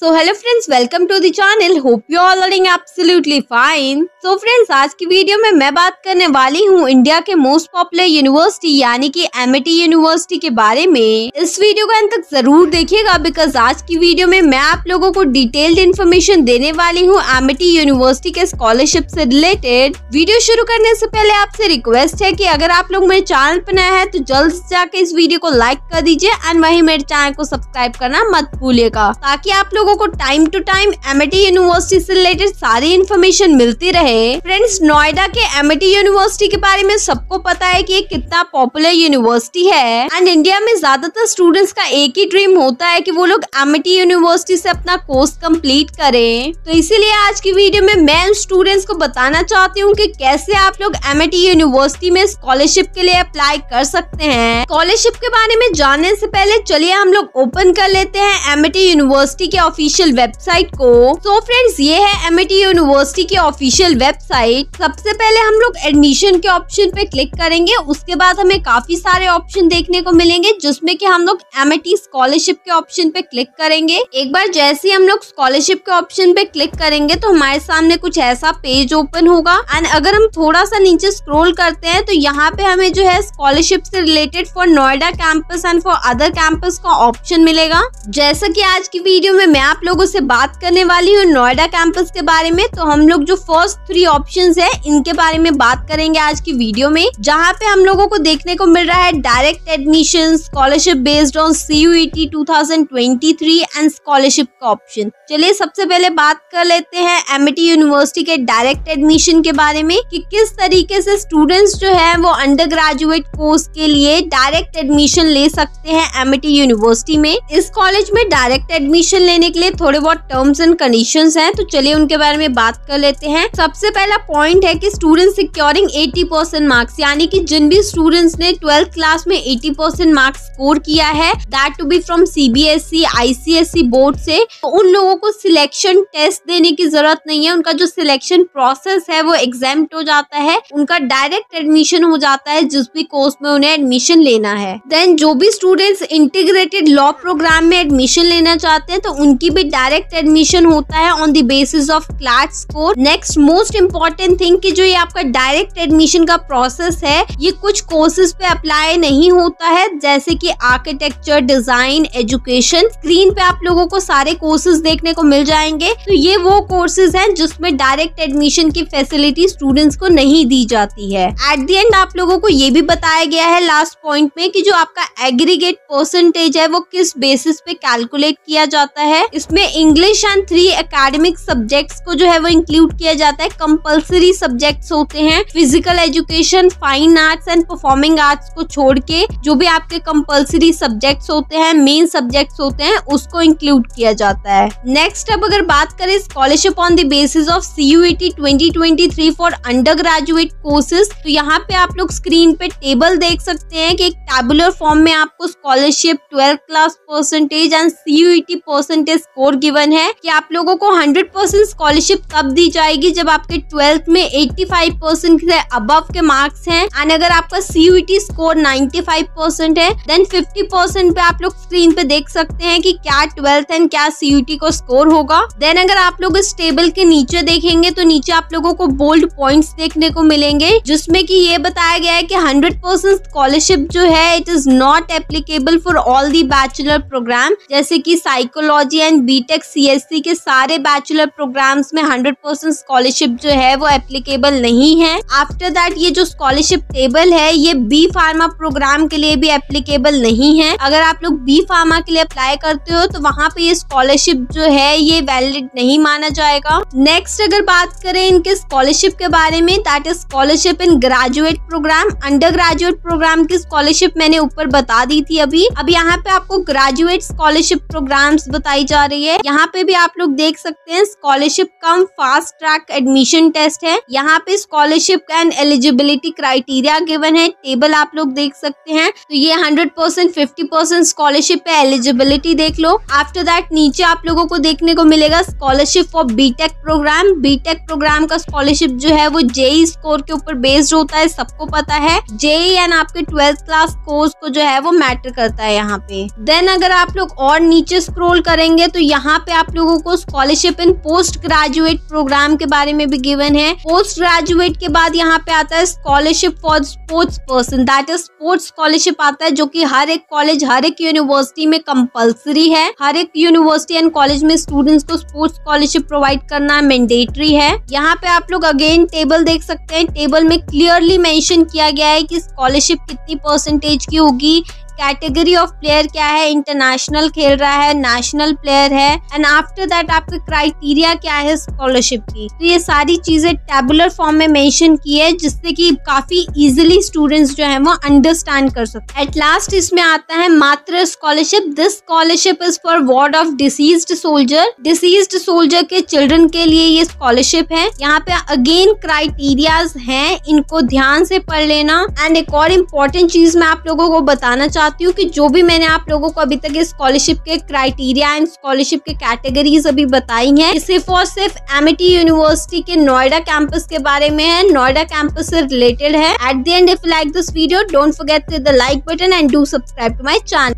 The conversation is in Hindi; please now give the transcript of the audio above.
so hello friends welcome to the channel hope you all are in absolutely fine so friends आज की वीडियो में मैं बात करने वाली हूँ इंडिया के मोस्ट पॉपुलर यूनिवर्सिटी यानी कि एमएटी यूनिवर्सिटी के बारे में इस वीडियो को अंत तक जरूर देखिएगा बिकॉज आज की वीडियो में मैं आप लोगों को डिटेल्ड इन्फॉर्मेशन देने वाली हूँ एमएटी यूनिवर्सिटी के स्कॉलरशिप से रिलेटेड वीडियो शुरू करने से पहले आपसे रिक्वेस्ट है की अगर आप लोग मेरे चैनल पर नया है तो जल्द से जाके इस वीडियो को लाइक कर दीजिए एंड वही मेरे चैनल को सब्सक्राइब करना मत भूलिएगा ताकि आप लोग लोगों को time to time Amity university से रिलेटेड सारी इन्फॉर्मेशन मिलती रहे फ्रेंड्स नोएडा के एम यूनिवर्सिटी के बारे में सबको पता है कि ये कितना पॉपुलर यूनिवर्सिटी है एंड इंडिया में ज्यादातर स्टूडेंट्स का एक ही ड्रीम होता है कि वो लोग एम यूनिवर्सिटी से अपना कोर्स कम्प्लीट करें तो इसीलिए आज की वीडियो में मैं स्टूडेंट्स को बताना चाहती हूँ की कैसे आप लोग एम यूनिवर्सिटी में स्कॉलरशिप के लिए अप्लाई कर सकते हैं स्कॉलरशिप के बारे में जानने से पहले चलिए हम लोग ओपन कर लेते हैं एम यूनिवर्सिटी के ऑफिशियल वेबसाइट को सो so फ्रेंड्स ये है एम यूनिवर्सिटी की ऑफिशियल वेबसाइट सबसे पहले हम लोग एडमिशन के ऑप्शन पे क्लिक करेंगे उसके बाद हमें काफी सारे ऑप्शन देखने को मिलेंगे जिसमे की हम लोग एम स्कॉलरशिप के ऑप्शन पे क्लिक करेंगे एक बार जैसे ही हम लोग स्कॉलरशिप के ऑप्शन पे क्लिक करेंगे तो हमारे सामने कुछ ऐसा पेज ओपन होगा एंड अगर हम थोड़ा सा नीचे स्क्रोल करते हैं तो यहाँ पे हमें जो है स्कॉलरशिप से related for Noida campus and for other campus का ऑप्शन मिलेगा जैसा कि आज की वीडियो में मैं आप लोगों से बात करने वाली हूँ नोएडा कैंपस के बारे में तो हम लोग जो फर्स्ट थ्री ऑप्शन है इनके बारे में बात करेंगे आज की वीडियो में जहाँ पे हम लोगों को देखने को मिल रहा है direct admission scholarship based on C U T two thousand twenty three and scholarship का ऑप्शन चलिए सबसे पहले बात कर लेते हैं एम यूनिवर्सिटी के डायरेक्ट एडमिशन के बारे में कि किस तरीके से स्टूडेंट्स जो है वो अंडर ग्रेजुएट कोर्स के लिए डायरेक्ट एडमिशन ले सकते हैं एम यूनिवर्सिटी में इस कॉलेज में डायरेक्ट एडमिशन लेने के लिए थोड़े बहुत टर्म्स एंड कंडीशन हैं तो चलिए उनके बारे में बात कर लेते हैं सबसे पहला पॉइंट है कि स्टूडेंट सिक्योरिंग 80 परसेंट मार्क्स यानी कि जिन भी स्टूडेंट्स ने ट्वेल्थ क्लास में 80 परसेंट मार्क्स स्कोर किया है that to be from CBSE ICSE board से तो उन लोगों को सिलेक्शन टेस्ट देने की जरूरत नहीं है उनका जो सिलेक्शन प्रोसेस है वो एग्जाम हो जाता है उनका डायरेक्ट एडमिशन हो जाता है जिस भी कोर्स में उन्हें एडमिशन लेना है देन जो भी स्टूडेंट्स इंटीग्रेटेड लॉ प्रोग्राम में एडमिशन लेना चाहते हैं तो उनके की भी डायरेक्ट एडमिशन होता है on the basis of class score next most important thing कि जो ये आपका डायरेक्ट एडमिशन का प्रोसेस है ये कुछ कोर्सेज पे अप्लाई नहीं होता है जैसे कि आर्किटेक्चर डिजाइन एजुकेशन स्क्रीन पे आप लोगों को सारे कोर्सेज देखने को मिल जाएंगे तो ये वो कोर्सेज हैं जिसमें डायरेक्ट एडमिशन की फैसिलिटी स्टूडेंट्स को नहीं दी जाती है एट दी एंड आप लोगों को ये भी बताया गया है लास्ट पॉइंट में कि जो आपका एग्रीगेट परसेंटेज है वो किस बेसिस पे कैलकुलेट किया जाता है इसमें English and three academic subjects को जो है वो इंक्लूड किया जाता है कंपलसरी सब्जेक्ट्स होते हैं physical education fine arts and performing arts को छोड़ के जो भी आपके कंपलसरी सब्जेक्ट्स होते हैं मेन सब्जेक्ट्स होते हैं उसको इंक्लूड किया जाता है नेक्स्ट अब अगर बात करें scholarship on the basis of C U twenty four undergraduate courses तो यहाँ पे आप लोग स्क्रीन पे टेबल देख सकते हैं कि एक टेबुलर फॉर्म में आपको scholarship twelfth class percentage and C percentage score given है कि आप लोगों को 100 परसेंट स्कॉलरशिप कब दी जाएगी जब आपके ट्वेल्थ में 85 परसेंट से अब के मार्क्स हैं एंड अगर आपका सीयूटी स्कोर 95 परसेंट है देन 50 परसेंट पे आप लोग स्क्रीन पे देख सकते हैं कि क्या ट्वेल्थ एंड क्या सीयूटी e को स्कोर होगा देन अगर आप लोग इस टेबल के नीचे देखेंगे तो नीचे आप लोगों को बोल्ड पॉइंट देखने को मिलेंगे जिसमे की ये बताया गया है की हंड्रेड परसेंट स्कॉलरशिप जो है it is not applicable for all the bachelor program जैसे की साइकोलॉजी एंड बीटेक सीएससी के सारे बैचलर प्रोग्राम्स में 100 परसेंट स्कॉलरशिप जो है वो एप्लीकेबल नहीं है आफ्टर दैट ये जो स्कॉलरशिप टेबल है ये बी फार्मा प्रोग्राम के लिए भी एप्लीकेबल नहीं है अगर आप लोग बी फार्मा के लिए अप्लाई करते हो तो वहाँ पे ये स्कॉलरशिप जो है ये वैलिड नहीं माना जाएगा नेक्स्ट अगर बात करें इनके स्कॉलरशिप के बारे में that is scholarship in graduate program undergraduate program की स्कॉलरशिप मैंने ऊपर बता दी थी अभी अब यहाँ पे आपको ग्रेजुएट स्कॉलरशिप प्रोग्राम्स बताई जा जा रही है यहाँ पे भी आप लोग देख सकते हैं scholarship cum fast track admission test है यहाँ पे scholarship and eligibility criteria given है टेबल आप लोग देख सकते हैं तो ये hundred percent fifty percent scholarship पे एलिजिबिलिटी देख लो आफ्टर दैट नीचे आप लोगों को देखने को मिलेगा scholarship for BTech program BTech program का स्कॉलरशिप जो है वो जेई स्कोर e के ऊपर बेस्ड होता है सबको पता है जेई एंड e आपके ट्वेल्थ क्लास कोर्स को जो है वो मैटर करता है यहाँ पे देन अगर आप लोग और नीचे स्क्रोल करेंगे है तो यहाँ पे आप लोगों को scholarship in postgraduate program के बारे में भी गिवन है पोस्ट ग्रेजुएट के बाद यहाँ पे आता है scholarship for sports person that is sports scholarship आता है जो की हर एक कॉलेज हर एक यूनिवर्सिटी में कंपल्सरी है हर एक यूनिवर्सिटी एंड कॉलेज में स्टूडेंट्स को स्पोर्ट्स स्कॉलरशिप प्रोवाइड करना मैंडेटरी है यहाँ पे आप लोग अगेन टेबल देख सकते हैं टेबल में क्लियरली मेंशन किया गया है कि स्कॉलरशिप कितनी परसेंटेज की होगी कैटेगरी ऑफ प्लेयर क्या है इंटरनेशनल खेल रहा है नेशनल प्लेयर है एंड आफ्टर दैट आपका क्राइटेरिया क्या है स्कॉलरशिप की तो ये सारी चीजें टेबुलर फॉर्म में मेंशन की है जिससे कि काफी इजिली स्टूडेंट्स जो है वो अंडरस्टैंड कर सकते एट लास्ट इसमें आता है मात्र scholarship this scholarship is for ward of deceased soldier deceased soldier के चिल्ड्रन के लिए ये स्कॉलरशिप है यहाँ पे अगेन क्राइटेरियाज हैं इनको ध्यान से पढ़ लेना एंड एक और इम्पोर्टेंट चीज मैं आप लोगों को बताना चाहता चाहती हूँ कि जो भी मैंने आप लोगों को अभी तक स्कॉलरशिप के क्राइटेरिया एंड स्कॉलरशिप के कैटेगरीज अभी बताई हैं सिर्फ और सिर्फ एमिटी यूनिवर्सिटी के नोएडा कैंपस के बारे में है नोएडा कैंपस से रिलेटेड है at the end if like this video don't forget the like button and do subscribe to my channel